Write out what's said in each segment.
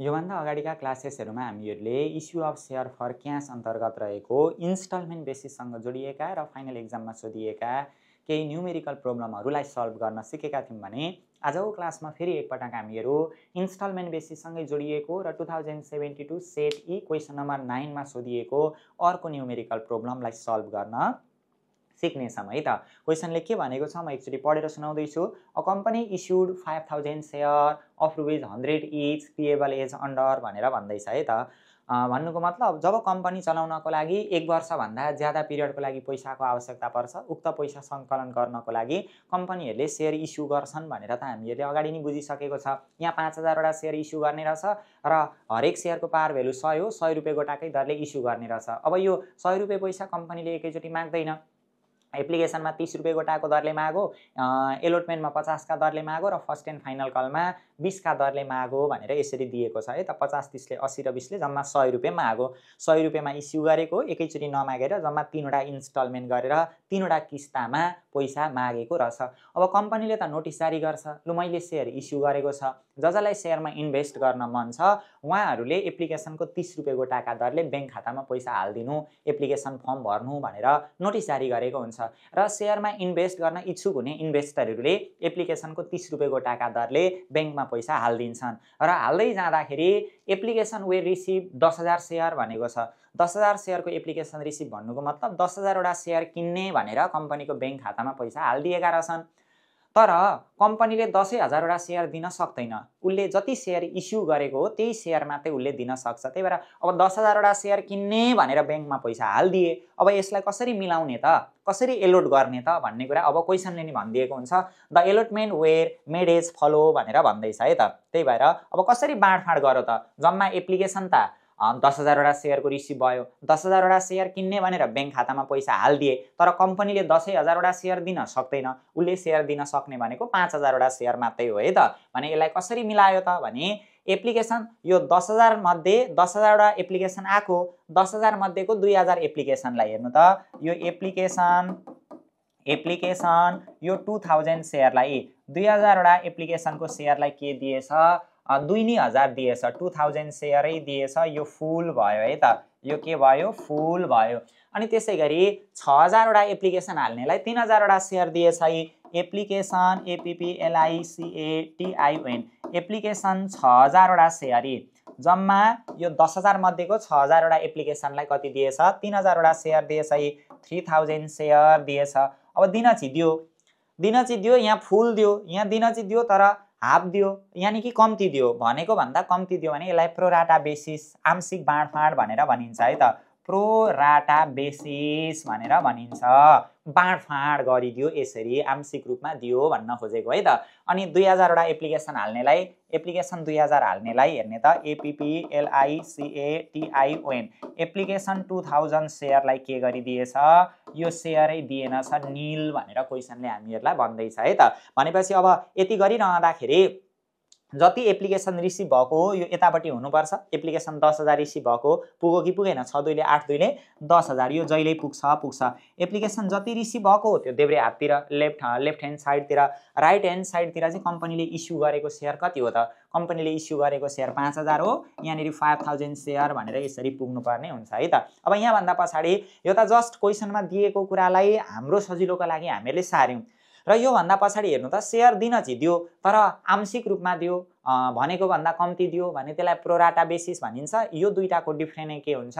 योभन्दा अगाडिका क्लासेसहरूमा हामीहरूले issue of share for cash अन्तर्गत रहेको इन्स्टलमेन्ट बेसिससँग जोडिएका र फाइनल एक्जाममा सोधिएका केही न्युमेरिकल प्रब्लमहरूलाई सल्भ गर्न सिकेका थियौँ भने आजको क्लासमा फेरि एकपटक हामीहरू इन्स्टलमेन्ट बेसिससँगै जोडिएको र two thousand seventy two set E question number नाइनमा सोधिएको अर्को न्युमेरिकल प्रब्लमलाई सल्भ गर्न सिक्नेछौँ है त क्वेसनले के भनेको छ म एकचोटि पढेर सुनाउँदैछु a company issued five thousand share of rupees hundred each payable as under भनेर भन्दैछ है त भन्नुको मतलब जब कम्पनी चलाउनको लागि एक वर्षभन्दा ज्यादा पिरियडको लागि पैसाको आवश्यकता पर्छ उक्त पैसा सङ्कलन गर्नको लागि कम्पनीहरूले सेयर इस्यु गर्छन् भनेर त हामीहरूले अगाडि नै बुझिसकेको छ यहाँ पाँच हजारवटा सेयर इस्यु गर्ने रहेछ र हरेक सेयरको पार भेल्यु सय हो सय रुपियाँ गोटाकै दरले इस्यु गर्ने रहेछ अब यो सय रुपियाँ पैसा कम्पनीले एकैचोटि माग्दैन एप्लिकेसनमा तिस रुपियाँ गोटाको दरले मागो एलोटमेन्टमा पचासका दरले मागो र फर्स्ट एन्ड फाइनल कलमा बिसका दरले मागो भनेर यसरी दिएको छ है त पचास तिसले असी र बिसले जम्मा सय रुपियाँ मागो सय रुपियाँमा इस्यु गरेको एकैचोटि नमागेर जम्मा तिनवटा इन्स्टलमेन्ट गरेर तिनवटा किस्तामा पैसा मागेको रहेछ अब कम्पनीले त नोटिस जारी गर्छ लु मैले सेयर इस्यु गरेको छ ज जसलाई सेयरमा इन्भेस्ट गर्न मन छ उहाँहरूले एप्लिकेसनको तिस रुपियाँ गोटाका दरले ब्याङ्क खातामा पैसा हालिदिनु एप्लिकेसन फर्म भर्नु भनेर नोटिस जारी गरेको हुन्छ र सेयरमा इन्भेस्ट गर्न इच्छुक हुने इन्भेस्टरहरूले एप्लिकेसनको तिस रुपियाँको टाका दरले ब्याङ्कमा पैसा हालिदिन्छन् र हाल्दै जाँदाखेरि एप्लिकेसन वे रिसिभ दस हजार सेयर भनेको छ दस हजार सेयरको एप्लिकेसन रिसिभ भन्नुको मतलब दस हजारवटा सेयर किन्ने भनेर कम्पनीको ब्याङ्क खातामा पैसा हालिदिएका रहेछन् तर कम्पनीले दसैँ हजारवटा सेयर दिन सक्दैन उसले जति सेयर इस्यु गरेको हो त्यही सेयर मात्रै उसले दिन सक्छ त्यही भएर अब दस हजारवटा सेयर किन्ने भनेर ब्याङ्कमा पैसा हालिदिए अब यसलाई कसरी मिलाउने त कसरी एलोट गर्ने त भन्ने कुरा अब क्वेसनले नि भनिदिएको हुन्छ the allotment were made as follow भनेर भन्दैछ है त त्यही भएर अब कसरी बाँडफाँड गर त जम्मा एप्लिकेसन त दस हजारवटा सेयरको रिसिभ भयो दस हजारवटा सेयर किन्ने भनेर ब्याङ्क खातामा पैसा हालिदिए तर कम्पनीले दसैँ हजारवटा सेयर दिन सक्दैन उसले सेयर दिन सक्ने भनेको पाँच हजारवटा सेयर मात्रै हो है त भने यसलाई कसरी मिलायो त भने एप्लिकेसन यो दस हजारमध्ये दस हजारवटा एप्लिकेसन आएको दस हजारमध्येको दुई हजार एप्लिकेसनलाई हेर्नु त यो एप्लिकेसन एप्लिकेसन यो टु थाउजन्ड सेयरलाई दुई हजारवटा एप्लिकेसनको सेयरलाई के दिएछ दुई नै हजार दिएछ टु थाउजन्ड सेयरै दिएछ यो फुल भयो है त यो के भयो फुल भयो अनि त्यसै गरी छ हजारवटा एप्लिकेसन हाल्नेलाई तिन हजारवटा सेयर दिएछ है एप्लिकेसन एपिपिएलआइसिएटिआइएन एप्लिकेसन छ हजारवटा सेयरी जम्मा यो दस हजारमध्येको छ हजारवटा एप्लिकेसनलाई कति दिएछ तिन हजारवटा सेयर दिएछ है थ्री थाउजन्ड सेयर दिएछ अब दिन चिदियो दिन चिदियो यहाँ फुल दियो यहाँ दिन चिदियो तर हाफ दियो यानि कि कम्ती दियो भनेको भन्दा कम्ती दियो भने यसलाई प्रोराटा बेसिस आंशिक बाँडफाँड भनेर भनिन्छ है त प्रोराटा बेसिस भनेर भनिन्छ बाँडफाँड गरिदियो यसरी आंशिक रूपमा दियो भन्न खोजेको है त अनि दुई हजारवटा एप्लिकेसन हाल्नेलाई एप्लिकेसन दुई हजार हाल्नेलाई हेर्ने त एपिपिएलआइसिएटिआइओएन एप्लिकेसन टु थाउजन्ड सेयरलाई के गरिदिएछ यो सेयरै दिएनछ निल भनेर क्वेसनले हामीहरूलाई भन्दैछ है त भनेपछि अब यति गरिरहँदाखेरि जति एप्लिकेसन रिसिभ भएको हो यो यतापट्टि हुनुपर्छ एप्लिकेसन दस हजार रिसिभ भएको पुगो कि पुगेन छ दुईले आठ दुईले दस हजार यो जहिले पुग्छ पुग्छ एप्लिकेसन जति रिसिभ भएको हो त्यो देब्रे हाततिर लेफ्ट लेफ्ट ह्यान्ड साइडतिर राइट ह्यान्ड साइडतिर चाहिँ कम्पनीले इस्यु गरेको सेयर कति हो त कम्पनीले इस्यु गरेको सेयर पाँच हजार हो यहाँनिर फाइभ थाउजन्ड सेयर भनेर यसरी पुग्नुपर्ने हुन्छ है त अब यहाँभन्दा पछाडि यो त जस्ट क्वेसनमा दिएको कुरालाई हाम्रो सजिलोको लागि हामीहरूले सार्यौँ र योभन्दा पछाडि हेर्नु त सेयर दिन दियो तर आंशिक रूपमा दियो भनेको भन्दा कम्ती दियो भने त्यसलाई प्रोराटा बेसिस भनिन्छ यो दुइटाको डिफ्रेन्ट नै के हुन्छ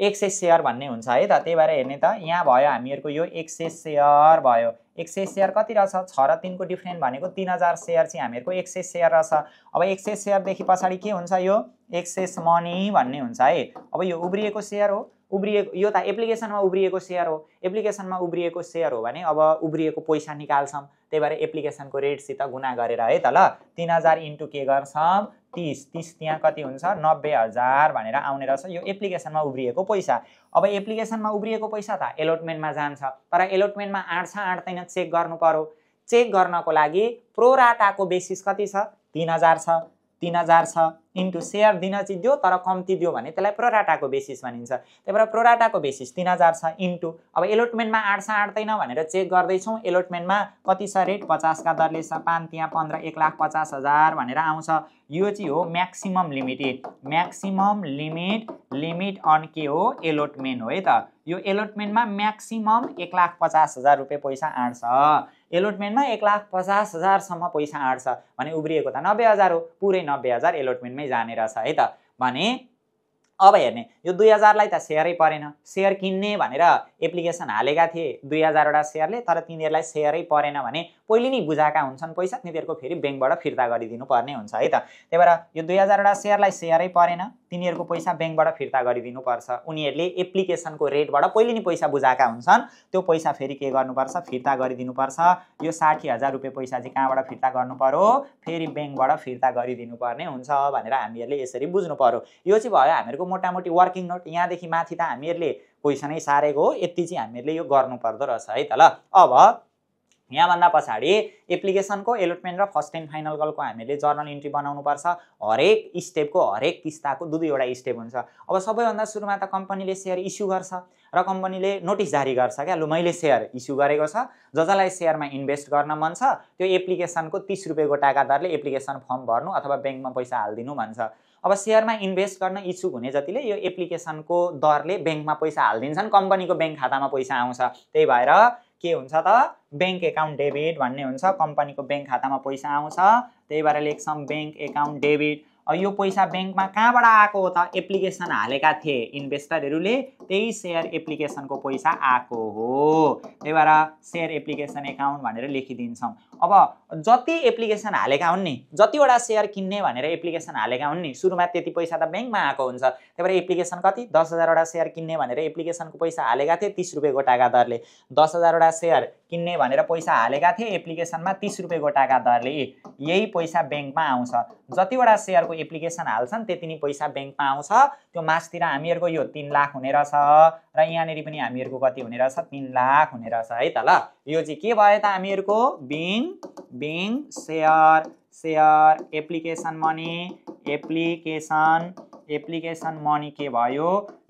एक्सेस सेयर भन्ने हुन्छ है त त्यही भएर हेर्ने त यहाँ भयो हामीहरूको यो एक्सेस सेयर भयो एक्सेस सेयर कति रहेछ छ र तिनको डिफ्रेन्ट भनेको तिन हजार सेयर चाहिँ हामीहरूको एक्सेस सेयर रहेछ अब एक्सेस सेयरदेखि पछाडि के हुन्छ यो एक्सेस मनी भन्ने हुन्छ है अब यो उब्रिएको सेयर हो उब्रिएको यो त एप्लिकेसनमा उब्रिएको सेयर हो एप्लिकेसनमा उब्रिएको सेयर हो भने अब उब्रिएको पैसा निकाल्छौँ त्यही भएर एप्लिकेसनको रेटसित गुना गरेर है त ल तिन हजार इन्टु के गर्छौँ तिस तिस त्यहाँ कति हुन्छ नब्बे हजार भनेर आउने रहेछ यो एप्लिकेसनमा उब्रिएको पैसा अब एप्लिकेसनमा उब्रिएको पैसा त एलोटमेन्टमा जान्छ तर एलोटमेन्टमा आँट्छ आँट्दैन चेक गर्नु पऱ्यो चेक गर्नको लागि प्रोराटाको बेसिस कति छ तिन हजार छ तिन हजार छ इन्टु सेयर दिन चाहिँ दियो तर कम्ती दियो भने त्यसलाई प्रोराटाको बेसिस भनिन्छ त्यही भएर प्रोराटाको बेसिस तिन हजार छ इन्टु अब एलोटमेन्टमा आँट्छ आँट्दैन भनेर चेक गर्दैछौँ एलोटमेन्टमा कति छ रेट पचासका दरले छ पाँच त्यहाँ पन्ध्र एक लाख पचास हजार भनेर आउँछ यो चाहिँ हो maximum limited maximum limit limit on के हो एलोटमेन्ट हो है त यो एलोटमेन्टमा म्याक्सिमम एक लाख पचास हजार रुपियाँ पैसा आँट्छ एलोटमेन्टमा एक लाख पचास हजारसम्म पैसा आँट्छ भने उब्रिएको त नब्बे हजार हो पुरै नब्बे हजार एलोटमेन्टमै जाने रहेछ है त भने अब हेर्ने यो दुई हजारलाई त सेयरै परेन सेयर किन्ने भनेर एप्लिकेसन हालेका थिए दुई हजारवटा सेयरले तर तिनीहरूलाई सेयरै परेन भने पहिले नै बुझाएका हुन्छन् पैसा तिनीहरूको फेरि ब्याङ्कबाट फिर्ता गरिदिनु पर्ने हुन्छ है त त्यही भएर यो दुई हजारवटा सेयरलाई सेयरै परेन तिनीहरूको पैसा ब्याङ्कबाट फिर्ता गरिदिनुपर्छ उनीहरूले एप्लिकेसनको रेटबाट पहिले नै पैसा बुझाएका हुन्छन् त्यो पैसा फेरि के गर्नुपर्छ फिर्ता गरिदिनुपर्छ यो साठी हजार रुपियाँ पैसा चाहिँ कहाँबाट फिर्ता गर्नु पऱ्यो फेरि ब्याङ्कबाट फिर्ता गरिदिनु पर्ने हुन्छ भनेर हामीहरूले यसरी बुझ्नु पऱ्यो यो चाहिँ भयो हामीहरूको मोटामोटी वर्किङ नोट यहाँदेखि माथि त हामीहरूले क्वेसनै सारेको हो यति चाहिँ हामीहरूले यो गर्नुपर्दो रहेछ है त ल अब यहाँभन्दा पछाडि एप्लिकेसनको एलोटमेन्ट र फर्स्ट एन्ड फाइनल गलको हामीले जर्नल इन्ट्री बनाउनुपर्छ हरेक स्टेपको हरेक किस्ताको दुई दुईवटा स्टेप हुन्छ अब सबैभन्दा सुरुमा त कम्पनीले सेयर इस्यु गर्छ र कम्पनीले नोटिस जारी गर्छ क्या लु मैले सेयर इस्यु गरेको छ ज जसलाई सेयरमा इन्भेस्ट गर्न मन छ त्यो एप्लिकेसनको तिस रुपियाँको गोटाका दरले एप्लिकेसन फर्म भर्नु अथवा ब्याङ्कमा पैसा हालिदिनु भन्छ अब सेयरमा इन्भेस्ट गर्न इच्छुक हुने जतिले यो एप्लिकेसनको दरले ब्याङ्कमा पैसा हालिदिन्छन् कम्पनीको ब्याङ्क खातामा पैसा आउँछ त्यही भएर के हुन्छ त ब्याङ्क एकाउन्ट डेबिट भन्ने हुन्छ कम्पनीको ब्याङ्क खातामा पैसा आउँछ त्यही भएर लेख्छौँ ब्याङ्क एकाउन्ट डेबिट यो पैसा ब्याङ्कमा कहाँबाट आएको त एप्लिकेसन हालेका थिए इन्भेस्टरहरूले त्यही सेयर एप्लिकेसनको पैसा आएको हो त्यही भएर सेयर एप्लिकेसन एकाउन्ट भनेर लेखिदिन्छौँ अब जति एप्लिकेसन हालेका हुन् नि जतिवटा सेयर किन्ने भनेर एप्लिकेसन हालेका हुन् नि सुरुमा त्यति पैसा त ब्याङ्कमा आएको हुन्छ त्यही भएर एप्लिकेसन कति दस हजारवटा सेयर किन्ने भनेर एप्लिकेसनको पैसा हालेका थिए तिस रुपियाँ गोटाका दरले दस हजारवटा सेयर किन्ने भनेर पैसा हालेका थिए एप्लिकेसनमा तिस रुपियाँ गोटाका दरले यही पैसा ब्याङ्कमा आउँछ जतिवटा सेयरको एप्लिकेसन हाल्छन् त्यति नै पैसा ब्याङ्कमा आउँछ त्यो मासतिर हामीहरूको यो तिन लाख हुने रहेछ र यहाँनिर पनि हामीहरूको कति हुने रहेछ तिन लाख हुने रहेछ है त ल यो चाहिँ के भयो त हामीहरूको being being share share application money application application money के भयो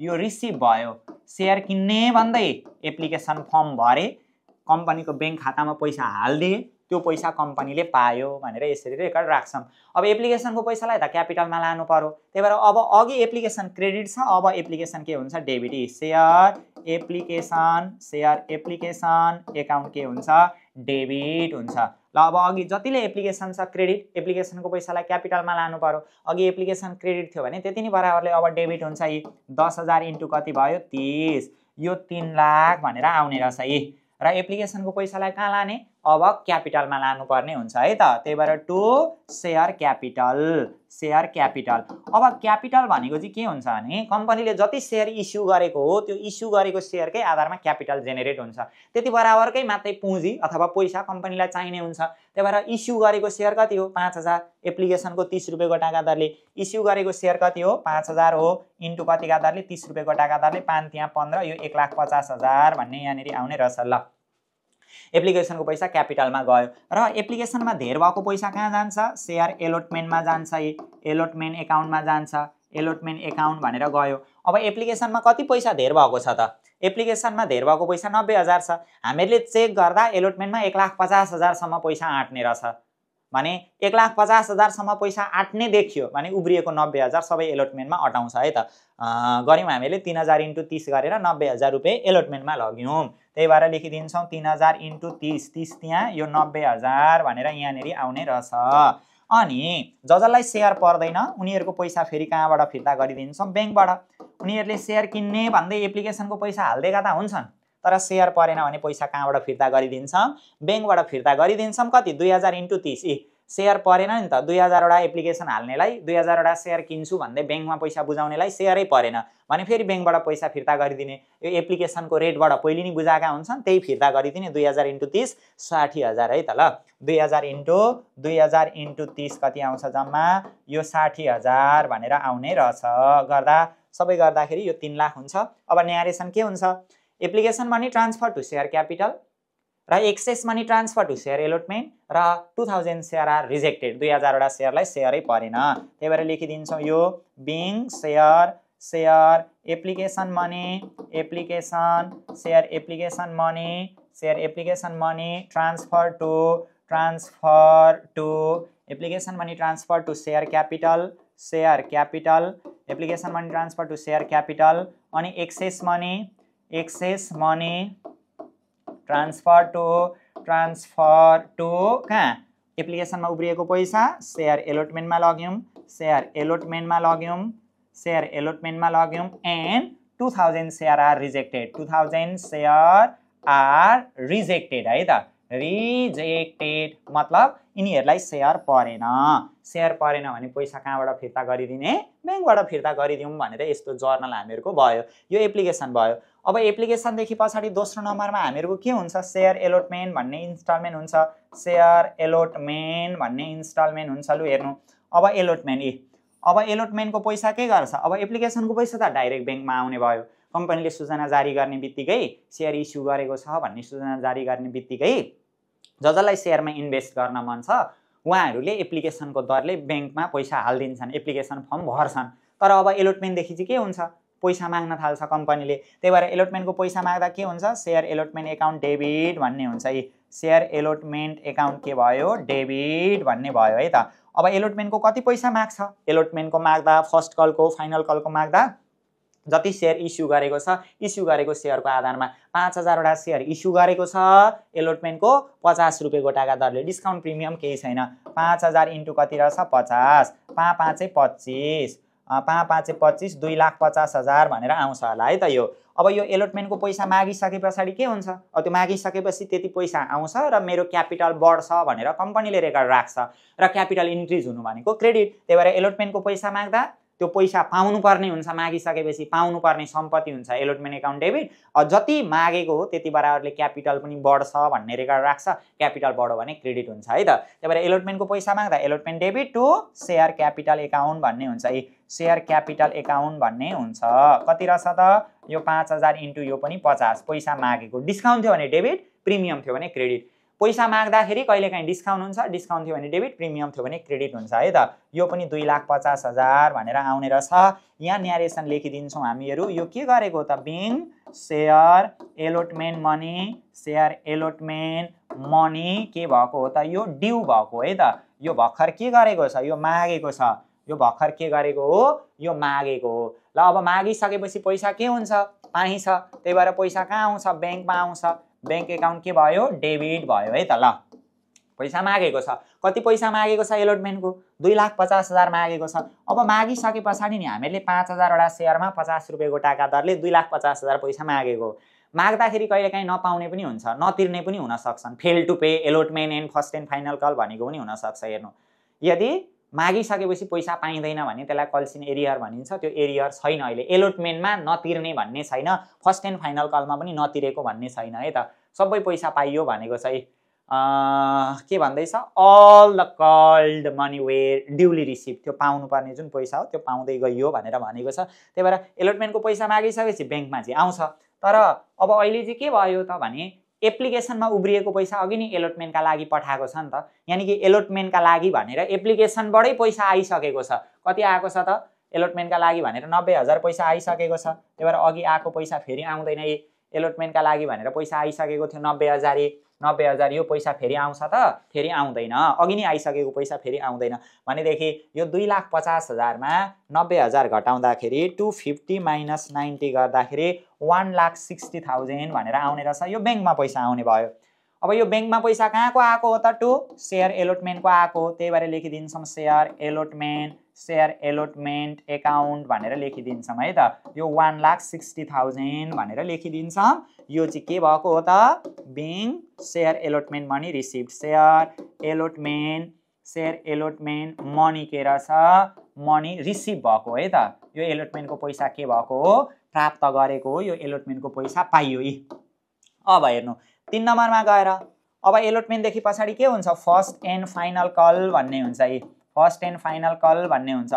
यो रिसिभ भयो सेयर किन्ने भन्दै एप्लिकेसन फर्म भरे कम्पनीको ब्याङ्क खातामा पैसा हालिदिएँ त्यो पैसा कम्पनीले पायो भनेर यसरी रेकर्ड राख्छौँ अब एप्लिकेसनको पैसालाई त क्यापिटलमा लानु पऱ्यो त्यही भएर अब अघि एप्लिकेसन क्रेडिट छ अब एप्लिकेसन के हुन्छ debit share application share application account के हुन्छ डेबिट हुन्छ ल अब अघि जतिले एप्लिकेसन छ क्रेडिट एप्लिकेसनको पैसालाई क्यापिटलमा लानु पऱ्यो अघि एप्लिकेसन क्रेडिट थियो भने त्यति नै बराबरले अब डेबिट हुन्छ यी दस हजार इन्टु कति भयो तिस यो तिन लाख भनेर आउने रहेछ यी र एप्लिकेसनको पैसालाई कहाँ लाने अब क्यापिटलमा लानुपर्ने हुन्छ है त त्यही भएर to share capital share capital अब क्यापिटल भनेको चाहिँ के हुन्छ भने कम्पनीले जति सेयर इस्यु गरेको हो त्यो इस्यु गरेको सेयरकै आधारमा क्यापिटल जेनेरेट हुन्छ त्यति बराबरकै मात्रै पुँजी अथवा पैसा कम्पनीलाई चाहिने हुन्छ त्यही भएर इस्यु गरेको सेयर कति हो पाँच हजार एप्लिकेसनको तिस रुपियाँको टाका दरले इस्यु गरेको सेयर कति हो पाँच हजार हो इन्टु कतिका दरले तिस रुपियाँको टाका दरले पाँच त्यहाँ पन्ध्र यो एक लाख पचास हजार भन्ने यहाँनिर आउने रहेछ ल एप्लिकेसनको पैसा क्यापिटलमा गयो र एप्लिकेसनमा धेर भएको पैसा कहाँ जान्छ सेयर एलोटमेन्टमा जान्छ एलोटमेन्ट एकाउन्टमा जान्छ एलोटमेन्ट एकाउन्ट भनेर गयो अब एप्लिकेसनमा कति पैसा धेर भएको छ त एप्लिकेसनमा धेर भएको पैसा नब्बे हजार छ हामीहरूले चेक गर्दा एलोटमेन्टमा एक लाख पचास हजारसम्म पैसा आँट्ने रहेछ भने एक लाख पचास हजारसम्म पैसा आँट्ने देखियो भने उब्रिएको नब्बे हजार सबै एलोटमेन्टमा अटाउँछ है त गऱ्यौँ हामीले तिन हजार इन्टु तिस गरेर नब्बे हजार रुपियाँ एलोटमेन्टमा लग्यौँ त्यही भएर लेखिदिन्छौँ तिन हजार इन्टु तिस तिस त्यहाँ यो नब्बे हजार भनेर यहाँनिर आउने रहेछ अनि ज जसलाई सेयर पर्दैन उनीहरूको पैसा फेरि कहाँबाट फिर्ता गरिदिन्छौँ ब्याङ्कबाट उनीहरूले सेयर किन्ने भन्दै एप्लिकेसनको पैसा हालिदिएका त हुन्छन् तर सेयर परेन भने पैसा कहाँबाट फिर्ता गरिदिन्छौँ ब्याङ्कबाट फिर्ता गरिदिन्छौँ कति दुई हजार इन्टु तिस ए सेयर परेन नि त दुई हजारवटा एप्लिकेसन हाल्नेलाई दुई हजारवटा सेयर किन्छु भन्दै ब्याङ्कमा पैसा बुझाउनेलाई सेयरै परेन भने फेरि ब्याङ्कबाट पैसा फिर्ता गरिदिने यो एप्लिकेसनको रेटबाट पहिले नै बुझाएका हुन्छन् त्यही फिर्ता गरिदिने दुई हजार इन्टु तिस साठी हजार है त ल दुई हजार इन्टु दुई हजार इन्टु तिस कति आउँछ जम्मा यो साठी हजार भनेर आउने रहेछ गर्दा सबै गर्दाखेरि यो तिन लाख हुन्छ अब न्यारेसन के हुन्छ application money transfer to share capital र excess money transfer to share allotment र two thousand share are rejected दुई हजारवटा सेयरलाई सेयरै परेन त्यही भएर लेखिदिन्छौँ यो being share share application money application share application money share application money transfer to transfer to application money transfer to share capital share capital application money transfer to share capital अनि excess money excess money transfer to transfer to कहाँ एप्लिकेसनमा उब्रिएको पैसा share एलोटमेन्टमा लग्यौँ share एलोटमेन्टमा लग्यौँ share एलोटमेन्टमा लग्यौँ and two thousand share are rejected two thousand share are rejected है त रिजेक्टेड मतलब यिनीहरूलाई सेयर परेन सेयर परेन भने पैसा कहाँबाट फिर्ता गरिदिने ब्याङ्कबाट फिर्ता गरिदिउँ भनेर यस्तो जर्नल हामीहरूको भयो यो एप्लिकेसन भयो अब एप्लिकेसनदेखि पछाडि दोस्रो नम्बरमा हामीहरूको के हुन्छ सेयर एलोटमेन्ट भन्ने इन्स्टलमेन्ट हुन्छ सेयर एलोटमेन्ट भन्ने इन्स्टलमेन्ट हुन्छ लु हेर्नु अब एलोटमेन्ट ए अब एलोटमेन्टको पैसा के गर्छ अब एप्लिकेसनको पैसा त डाइरेक्ट ब्याङ्कमा आउने भयो कम्पनीले सूचना जारी गर्ने बित्तिकै सेयर इस्यु गरेको छ भन्ने सूचना जारी गर्ने बित्तिकै ज जसलाई सेयरमा इन्भेस्ट गर्न मन छ उहाँहरूले एप्लिकेसनको दरले ब्याङ्कमा पैसा हालिदिन्छन् एप्लिकेसन फर्म भर्छन् तर अब एलोटमेन्टदेखि चाहिँ के हुन्छ पैसा माग्न थाल्छ कम्पनीले त्यही भएर एलोटमेन्टको पैसा माग्दा के हुन्छ सेयर एलोटमेन्ट एकाउन्ट डेबिट भन्ने हुन्छ है सेयर एलोटमेन्ट एकाउन्ट के भयो डेबिट भन्ने भयो है त अब एलोटमेन्टको कति पैसा माग्छ एलोटमेन्टको माग्दा फर्स्ट कलको फाइनल कलको माग्दा जति सेयर इस्यु गरेको छ इस्यु गरेको सेयरको आधारमा पाँच हजारवटा सेयर इस्यु गरेको छ एलोटमेन्टको पचास रुपियाँ गोटाका दरले डिस्काउन्ट प्रिमियम केही छैन पाँच हजार इन्टु कति रहेछ पचास पाँ पाँच पाँचै पच्चिस पाँच पाँच पच्चिस दुई लाख पचास हजार भनेर आउँछ होला है त यो अब यो एलोटमेन्टको पैसा मागिसके पछाडि के हुन्छ अब त्यो मागिसकेपछि त्यति पैसा आउँछ र मेरो क्यापिटल बढ्छ भनेर कम्पनीले रेकर्ड राख्छ र क्यापिटल इन्क्रिज हुनु भनेको क्रेडिट त्यही भएर एलोटमेन्टको पैसा माग्दा त्यो पैसा पाउनुपर्ने हुन्छ मागिसकेपछि पाउनुपर्ने सम्पत्ति हुन्छ एलोटमेन्ट एकाउन्ट डेबिट जति मागेको हो त्यति बराबरले क्यापिटल पनि बढ्छ भन्ने रेकर्ड राख्छ क्यापिटल बढो भने क्रेडिट हुन्छ है त त्यही भएर एलोटमेन्टको पैसा माग्दा allotment debit to share capital account भन्ने हुन्छ है सेयर क्यापिटल एकाउन्ट भन्ने हुन्छ कति रहेछ त यो पाँच हजार इन्टु यो पनि पचास पैसा मागेको डिस्काउन्ट थियो भने डेबिट प्रिमियम थियो भने क्रेडिट पैसा माग्दाखेरि कहिलेकाहीँ डिस्काउन्ट हुन्छ डिस्काउन्ट थियो भने डेबिट प्रिमियम थियो भने क्रेडिट हुन्छ है त यो पनि दुई लाख पचास हजार भनेर आउने रहेछ यहाँ न्यारेसन लेखिदिन्छौँ हामीहरू यो के गरेको त being share allotment money share allotment money के भएको हो त यो ड्यु भएको है त यो भर्खर के गरेको छ यो मागेको छ यो भर्खर के गरेको हो यो मागेको हो ल अब मागिसकेपछि पैसा के हुन्छ पाइन्छ त्यही भएर पैसा कहाँ आउँछ ब्याङ्कमा आउँछ ब्याङ्क एकाउन्ट के भयो डेबिट भयो है त ल पैसा मागेको छ कति पैसा मागेको छ एलोटमेन्टको दुई लाख पचास हजार मागेको छ अब मागिसके पछाडि नि हामीले पाँच हजारवटा सेयरमा पचास रुपियाँको टाका दरले दुई लाख पचास हजार पैसा मागेको माग्दाखेरि कहिलेकाहीँ नपाउने पनि हुन्छ नतिर्ने पनि हुनसक्छन् fail to pay allotment and first and final call भनेको पनि हुनसक्छ हेर्नु यदि मागिसकेपछि पैसा पाइँदैन भने त्यसलाई कल्सिन एरियर भनिन्छ त्यो एरियर छैन अहिले एलोटमेन्टमा नतिर्ने भन्ने छैन फर्स्ट एन्ड फाइनल कलमा पनि नतिरेको भन्ने छैन है त सबै पैसा पाइयो भनेको चाहिँ के भन्दैछ all the called money were duly receive त्यो पाउनुपर्ने जुन पैसा हो त्यो पाउँदै गइयो भनेर भनेको छ त्यही भएर एलोटमेन्टको पैसा मागिसकेपछि ब्याङ्कमा चाहिँ आउँछ तर अब अहिले चाहिँ के भयो त भने एप्लिकेसनमा उब्रिएको पैसा अघि नै एलोटमेन्टका लागि पठाएको छ नि त यानि कि एलोटमेन्टका लागि भनेर एप्लिकेसनबाटै पैसा आइसकेको छ कति आएको छ त एलोटमेन्टका लागि भनेर नब्बे हजार पैसा आइसकेको छ त्यही भएर अघि आएको पैसा फेरि आउँदैन एलोटमेन्टका लागि भनेर पैसा आइसकेको थियो नब्बे हजार नब्बे हजार यो पैसा फेरि आउँछ त फेरि आउँदैन अघि नै आइसकेको पैसा फेरि आउँदैन भनेदेखि यो दुई लाख पचास हजारमा नब्बे हजार घटाउँदाखेरि टु फिफ्टी माइनस नाइन्टी गर्दाखेरि वान लाख सिक्सटी थाउजन्ड भनेर आउने रहेछ यो ब्याङ्कमा पैसा आउने भयो अब यो ब्याङ्कमा पैसा कहाँको आएको हो त टु सेयर एलोटमेन्टको आएको हो त्यही भएर लेखिदिन्छौँ share allotment share allotment account भनेर लेखिदिन्छौँ है त यो वान लाख सिक्सटी थाउजन्ड भनेर लेखिदिन्छौँ यो चाहिँ के भएको हो त bank share allotment money receive share allotment share allotment money के रहेछ मनी रिसिभ भएको है त यो एलोटमेन्टको पैसा के भएको हो प्राप्त गरेको हो यो एलोटमेन्टको पैसा पाइयो यी अब हेर्नु तिन नम्बरमा गएर अब एलोटमेन्टदेखि पछाडि के हुन्छ फर्स्ट एन्ड फाइनल कल भन्ने हुन्छ है फर्स्ट एन्ड फाइनल कल भन्ने हुन्छ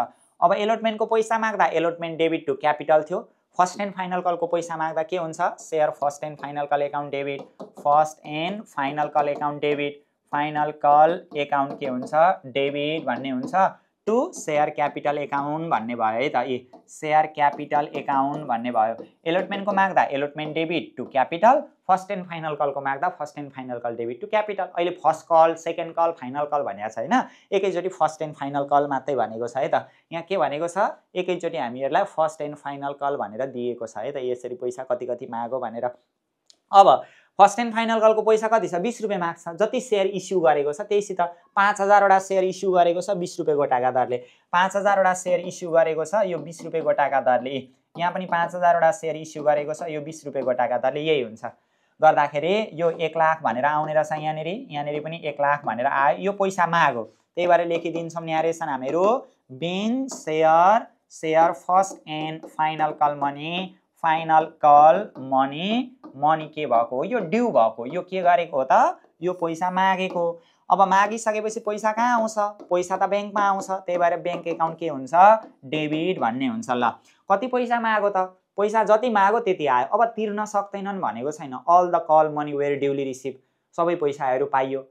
अब एलोटमेन्टको पैसा माग्दा एलोटमेन्ट डेबिट टु क्यापिटल थियो फर्स्ट एन्ड फाइनल कलको पैसा माग्दा के हुन्छ share first and final call account debit first and final call account debit final call account के हुन्छ डेबिट भन्ने हुन्छ टु सेयर क्यापिटल एकाउन्ट भन्ने भयो है त ए सेयर क्यापिटल एकाउन्ट भन्ने भयो एलोटमेन्टको माग्दा allotment debit to capital first and final कलको माग्दा first and final call debit to capital अहिले first call second call final call भनेको छ होइन एकैचोटि फर्स्ट एन्ड फाइनल कल मात्रै भनेको छ है त यहाँ के भनेको छ एकैचोटि हामीहरूलाई फर्स्ट एन्ड फाइनल कल भनेर दिएको छ है त यसरी पैसा कति कति मागो भनेर अब फर्स्ट एन्ड फाइनल कलको पैसा कति छ बिस रुपियाँ माग्छ जति सेयर इस्यु गरेको छ त्यहीसित पाँच हजारवटा सेयर इस्यु गरेको छ बिस रुपियाँ गोटाका दरले पाँच हजारवटा सेयर इस्यु गरेको छ यो बिस रुपियाँ गोटाका दरले यहाँ पनि पाँच हजारवटा सेयर इस्यु गरेको छ यो बिस रुपियाँ गोटाका दरले यही हुन्छ गर्दाखेरि यो एक लाख भनेर आउने रहेछ यहाँनिर यहाँनिर पनि एक लाख भनेर आयो यो पैसा माग हो त्यही भएर लेखिदिन्छौँ यहाँ रहेछन् हामीहरू being share share first and final call money final call money money के भएको हो यो ड्यु भएको यो के गरेको हो त यो पैसा मागेको अब मागिसकेपछि पैसा कहाँ आउँछ पैसा त ब्याङ्कमा आउँछ त्यही भएर ब्याङ्क एकाउन्ट के हुन्छ डेबिट भन्ने हुन्छ ल कति पैसा मागो त पैसा जति मागो त्यति आयो अब तिर्न सक्दैनन् भनेको छैन all the call money were duly receive सबै पैसाहरू पाइयो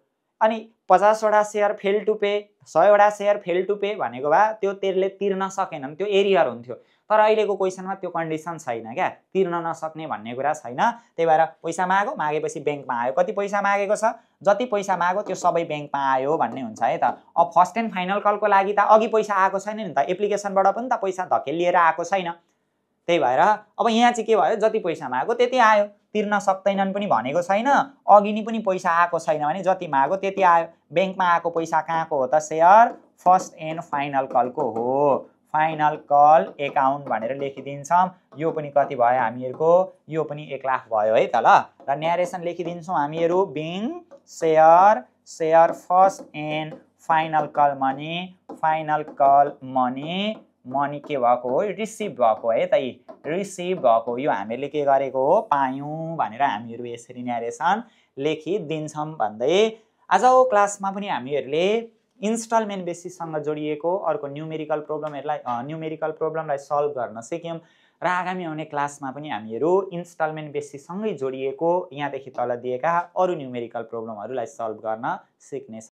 अनि पचासवटा सेयर फेल टु पे सयवटा सेयर फेल टु पे भनेको भए त्यो तिर्ले तिर्न सकेनन् त्यो एरियर हुन्थ्यो तर अहिलेको क्वेसनमा त्यो कन्डिसन छैन क्या तिर्न नसक्ने भन्ने कुरा छैन त्यही भएर पैसा माग्यो मागेपछि ब्याङ्कमा आयो कति पैसा मागेको छ जति पैसा माग्यो त्यो सबै ब्याङ्कमा आयो भन्ने हुन्छ है त अब फर्स्ट एन्ड फाइनल कलको लागि त अघि पैसा आएको छैन नि त एप्लिकेसनबाट पनि त पैसा धकेलिएर आएको छैन त्यही भएर अब यहाँ चाहिँ के भयो जति पैसा मागो त्यति आयो तिर्न सक्दैनन् पनि भनेको छैन अघि नै पनि पैसा आएको छैन भने जति मागो त्यति आयो ब्याङ्कमा आएको पैसा कहाँको हो त सेयर फर्स्ट एन्ड फाइनल कलको हो फाइनल कल एकाउन्ट भनेर लेखिदिन्छौँ यो पनि कति भयो हामीहरूको यो पनि एक लाख भयो है त ल र न्यारेसन लेखिदिन्छौँ हामीहरू being share share first and final call money final call money money के भएको हो रिसिभ भएको है त रिसिभ भएको यो हामीहरूले के गरेको हो पायौँ भनेर हामीहरू यसरी न्यारेसन लेखिदिन्छौँ भन्दै आजको क्लासमा पनि हामीहरूले इन्स्टलमेन्ट बेसिससँग जोडिएको अर्को न्युमेरिकल प्रोब्लमहरूलाई न्युमेरिकल प्रोब्लमलाई सल्भ गर्न सिक्यौँ र आगामी आउने क्लासमा पनि हामीहरू इन्स्टलमेन्ट बेसिससँगै जोडिएको यहाँदेखि तल दिएका अरू न्युमेरिकल प्रोब्लमहरूलाई सल्भ गर्न सिक्नेछ